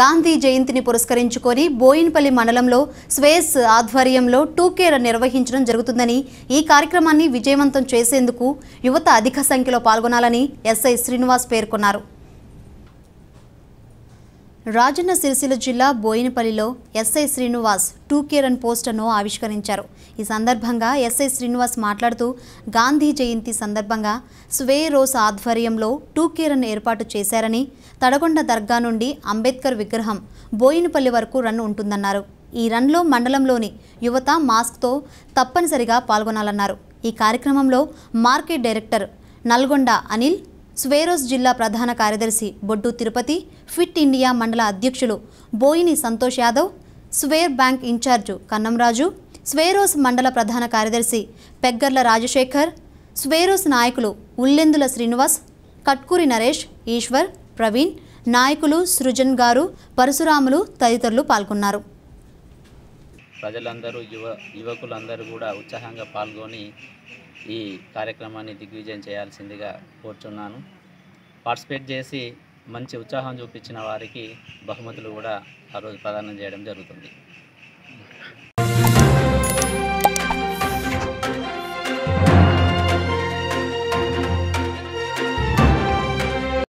గాంధీ జయంతిని పురస్కరించుకొని బోయిన్పల్లి మండలంలో స్వేస్ ఆధ్వర్యంలో టూకేర నిర్వహించడం జరుగుతుందని ఈ కార్యక్రమాన్ని విజయవంతం చేసేందుకు యువత అధిక సంఖ్యలో పాల్గొనాలని ఎస్ఐ శ్రీనివాస్ పేర్కొన్నారు రాజన్న సిరిసిల్ల జిల్లా బోయినపల్లిలో SI Srinivas to care and పోస్టర్ను ఆవిష్కరించారు ఈ సందర్భంగా ఎస్ఐ శ్రీనివాస్ మాట్లాడుతూ గాంధీ జయంతి సందర్భంగా స్వే రోస్ ఆధ్వర్యంలో టూ కేర్ అన్ ఏర్పాటు చేశారని తడగొండ దర్గా నుండి అంబేద్కర్ విగ్రహం బోయినపల్లి వరకు రన్ ఉంటుందన్నారు ఈ రన్లో మండలంలోని యువత మాస్క్తో తప్పనిసరిగా పాల్గొనాలన్నారు ఈ కార్యక్రమంలో మార్కెట్ డైరెక్టర్ నల్గొండ అనిల్ స్వేరోస్ జిల్లా ప్రధాన కార్యదర్శి బొడ్డు తిరుపతి ఫిట్ ఇండియా మండల అధ్యక్షులు బోయిని సంతోష్ యాదవ్ స్వేర్ బ్యాంక్ ఇన్ఛార్జు కన్నంరాజు స్వేరోస్ మండల ప్రధాన కార్యదర్శి పెగ్గర్ల రాజశేఖర్ స్వేరోస్ నాయకులు ఉల్లెందుల శ్రీనివాస్ కట్కూరి నరేష్ ఈశ్వర్ ప్రవీణ్ నాయకులు సృజన్ గారు పరశురాములు తదితరులు పాల్గొన్నారు ప్రజలందరూ యువ యువకులందరూ కూడా ఉత్సాహంగా పాల్గొని ఈ కార్యక్రమాన్ని దిగ్విజయం చేయాల్సిందిగా కోరుచున్నాను పార్టిసిపేట్ చేసి మంచి ఉత్సాహం చూపించిన వారికి బహుమతులు కూడా ఆ రోజు ప్రదానం చేయడం జరుగుతుంది